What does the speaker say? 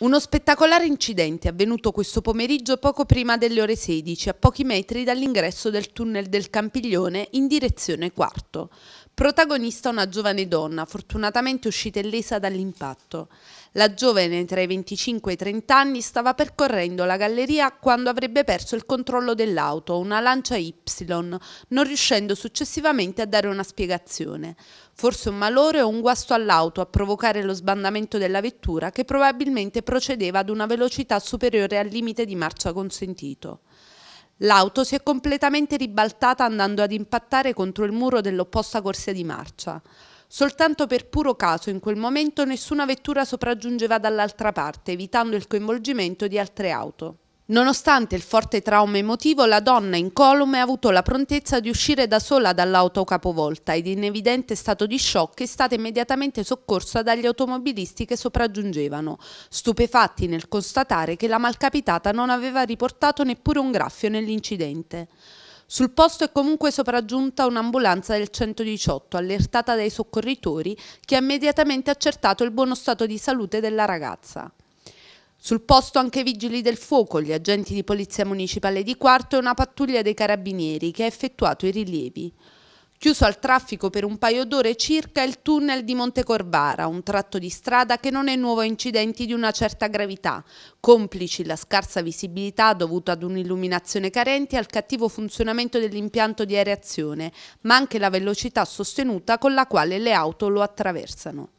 Uno spettacolare incidente è avvenuto questo pomeriggio poco prima delle ore 16 a pochi metri dall'ingresso del tunnel del Campiglione in direzione quarto. Protagonista una giovane donna, fortunatamente uscita illesa dall'impatto. La giovane tra i 25 e i 30 anni stava percorrendo la galleria quando avrebbe perso il controllo dell'auto, una lancia Y, non riuscendo successivamente a dare una spiegazione. Forse un malore o un guasto all'auto a provocare lo sbandamento della vettura che probabilmente procedeva ad una velocità superiore al limite di marcia consentito. L'auto si è completamente ribaltata andando ad impattare contro il muro dell'opposta corsia di marcia. Soltanto per puro caso in quel momento nessuna vettura sopraggiungeva dall'altra parte, evitando il coinvolgimento di altre auto. Nonostante il forte trauma emotivo, la donna incolume ha avuto la prontezza di uscire da sola dall'auto capovolta ed in evidente stato di shock è stata immediatamente soccorsa dagli automobilisti che sopraggiungevano, stupefatti nel constatare che la malcapitata non aveva riportato neppure un graffio nell'incidente. Sul posto è comunque sopraggiunta un'ambulanza del 118, allertata dai soccorritori, che ha immediatamente accertato il buono stato di salute della ragazza. Sul posto anche i vigili del fuoco, gli agenti di polizia municipale di Quarto e una pattuglia dei carabinieri che ha effettuato i rilievi. Chiuso al traffico per un paio d'ore circa il tunnel di Monte Corvara, un tratto di strada che non è nuovo a incidenti di una certa gravità, complici la scarsa visibilità dovuta ad un'illuminazione carente e al cattivo funzionamento dell'impianto di aereazione, ma anche la velocità sostenuta con la quale le auto lo attraversano.